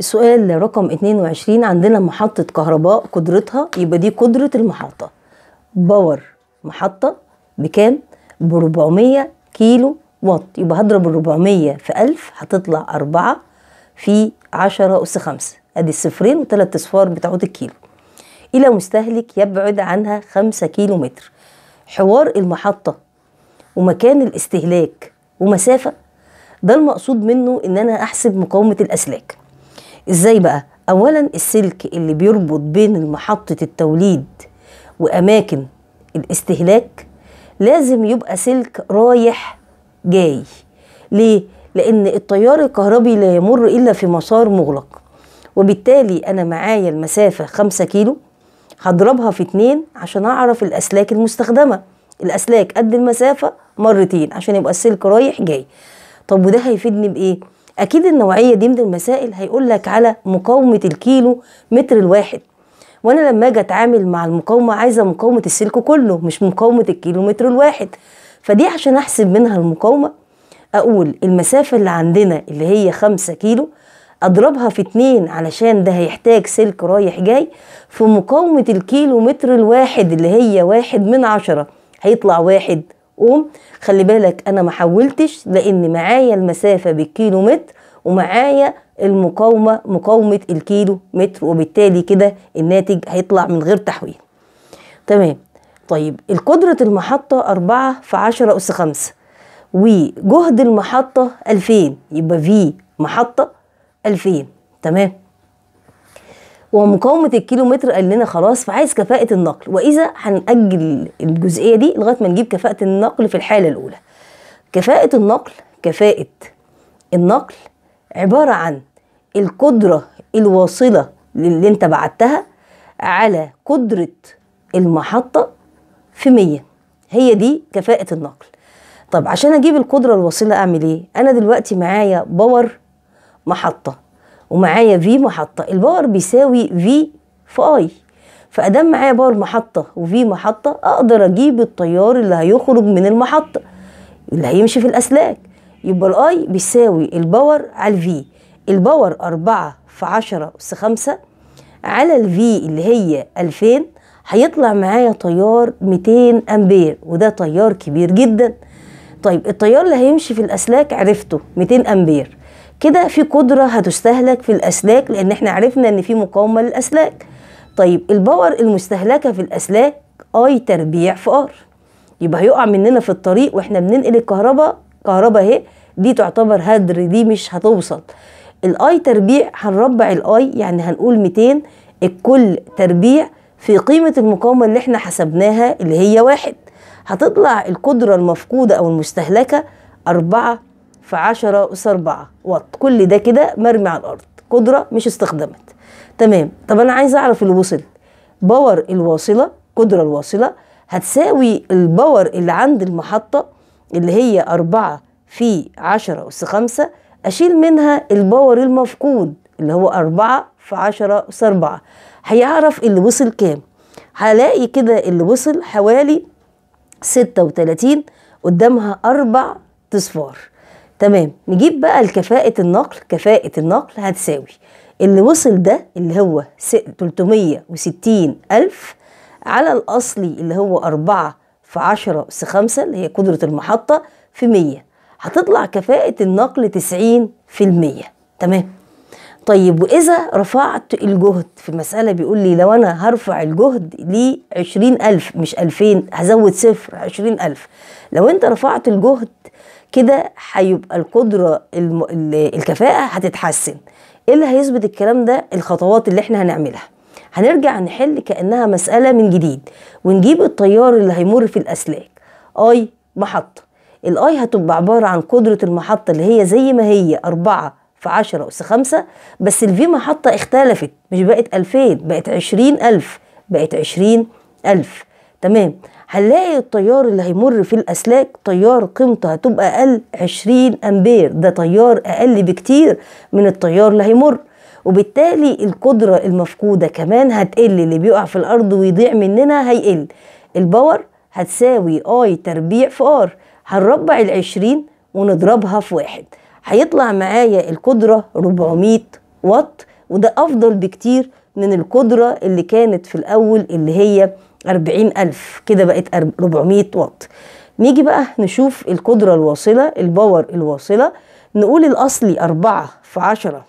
السؤال رقم 22 عندنا محطة كهرباء قدرتها يبقى دي قدرة المحطة باور محطة بكام؟ ب 400 كيلو وات يبقى هضرب ال 400 في 1000 هتطلع 4 في 10 أس 5 أدي الصفرين وثلاث أصفار بتعود الكيلو إلى مستهلك يبعد عنها 5 كيلو متر حوار المحطة ومكان الاستهلاك ومسافة ده المقصود منه إن أنا أحسب مقاومة الأسلاك ازاي بقى اولا السلك اللي بيربط بين محطه التوليد واماكن الاستهلاك لازم يبقى سلك رايح جاي ليه لان التيار الكهربي لا يمر الا في مسار مغلق وبالتالي انا معايا المسافه خمسة كيلو هضربها في اتنين عشان اعرف الاسلاك المستخدمه الاسلاك قد المسافه مرتين عشان يبقى السلك رايح جاي طب وده هيفيدني بايه اكيد النوعيه دي من المسائل هيقول لك على مقاومه الكيلو متر الواحد وانا لما اجي اتعامل مع المقاومه عايزه مقاومه السلك كله مش مقاومه الكيلو متر الواحد فدي عشان احسب منها المقاومه اقول المسافه اللي عندنا اللي هي خمسة كيلو اضربها في اتنين علشان ده هيحتاج سلك رايح جاي في مقاومه الكيلو متر الواحد اللي هي واحد من عشرة هيطلع واحد قوم خلي بالك انا ما حولتش لان معايا المسافه بالكيلو متر ومعايا المقاومه مقاومه الكيلو متر وبالتالي كده الناتج هيطلع من غير تحويل تمام طيب القدرة المحطة أربعة في عشرة أس خمسة وجهد المحطة ألفين يبقى في محطة ألفين تمام ومقاومه الكيلومتر قال لنا خلاص فعايز كفاءه النقل واذا هنأجل الجزئيه دي لغايه ما نجيب كفاءه النقل في الحاله الاولى كفاءه النقل كفاءه النقل عباره عن القدره الواصله اللي انت بعتها على قدره المحطه في 100 هي دي كفاءه النقل طب عشان اجيب القدره الواصله اعمل ايه انا دلوقتي معايا باور محطه ومعايا في محطة الباور بيساوي في في اي فادام معايا باور محطة وفي محطة اقدر اجيب التيار اللي هيخرج من المحطة اللي هيمشي في الاسلاك يبقى الاي بيساوي الباور على الفي الباور أربعة في عشرة أس خمسة على الفي اللي هي ألفين هيطلع معايا تيار ميتين أمبير وده تيار كبير جدا طيب التيار اللي هيمشي في الأسلاك عرفته ميتين أمبير كده في قدرة هتستهلك في الأسلاك لأن احنا عرفنا إن في مقاومة للأسلاك طيب الباور المستهلكة في الأسلاك أي تربيع في آر يبقى هيقع مننا في الطريق واحنا بننقل الكهرباء كهرباء اهي دي تعتبر هدر دي مش هتوصل الاي تربيع هنربع الاي يعني هنقول 200 الكل تربيع في قيمة المقاومة اللي احنا حسبناها اللي هي واحد هتطلع القدرة المفقودة أو المستهلكة أربعة في 10 أس 4 وات كل ده كده مرمي على الأرض قدرة مش استخدمت تمام طب أنا عايز أعرف الوصل باور الواصلة قدرة الواصلة هتساوي الباور اللي عند المحطة اللي هي 4 في 10 أس 5 أشيل منها الباور المفقود اللي هو 4 في 10 أس 4 هيعرف اللي وصل كام هلاقي كده اللي وصل حوالي 36 قدامها أربع تصفار تمام نجيب بقى الكفاءة النقل كفاءة النقل هتساوي اللي وصل ده اللي هو 360 ألف على الأصلي اللي هو 4 في 10 أس 5 اللي هي قدرة المحطة في 100 هتطلع كفاءة النقل 90% تمام طيب وإذا رفعت الجهد في مسألة بيقول لي لو أنا هرفع الجهد ل ألف مش 2000 هزود صفر ألف لو أنت رفعت الجهد كده هيبقى القدره الكفاءه هتتحسن ايه اللي هيثبت الكلام ده الخطوات اللي احنا هنعملها هنرجع نحل كانها مساله من جديد ونجيب التيار اللي هيمر في الاسلاك اي محطه الاي هتبقى عباره عن قدره المحطه اللي هي زي ما هي 4 في 10 اس 5 بس الفي محطه اختلفت مش بقت 2000 بقت 20000 بقت 20000 تمام هنلاقي التيار اللي هيمر في الأسلاك تيار قيمته هتبقى أقل 20 أمبير ده تيار أقل بكتير من التيار اللي هيمر وبالتالي القدرة المفقودة كمان هتقل اللي بيقع في الأرض ويضيع مننا هيقل الباور هتساوي اي تربيع في ار هنربع العشرين ونضربها في واحد هيطلع معايا القدرة 400 واط وده أفضل بكتير من القدرة اللي كانت في الأول اللي هي 40 ألف كده بقت 400 واط نيجي بقى نشوف القدرة الواصلة الباور الواصلة نقول الأصلي 4 في 10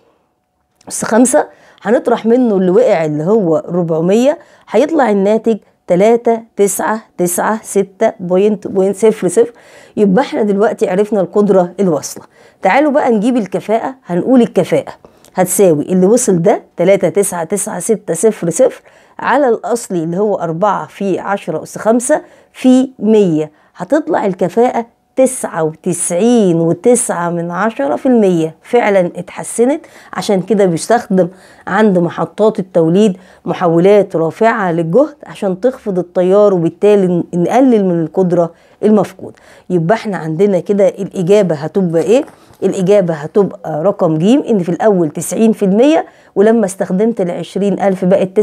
بس 5 هنطرح منه اللي وقع اللي هو 400 هيطلع الناتج 3 9 9 6 بوينت بوينت صفر صفر يبقى احنا دلوقتي عرفنا القدرة الواصلة تعالوا بقى نجيب الكفاءة هنقول الكفاءة هتساوي اللي وصل ده تلاتة تسعة تسعة ستة صفر صفر على الأصلي اللي هو أربعة في عشرة أس خمسة في مية هتطلع الكفاءة تسعة وتسعين وتسعة من عشرة في المية فعلا اتحسنت عشان كده بيستخدم عند محطات التوليد محولات رافعة للجهد عشان تخفض التيار وبالتالي نقلل من القدرة المفقودة يبقى احنا عندنا كده الإجابة هتبقى ايه؟ الإجابة هتبقى رقم ج إن في الأول 90% ولما استخدمت ال 20000 بقت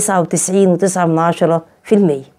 99.9%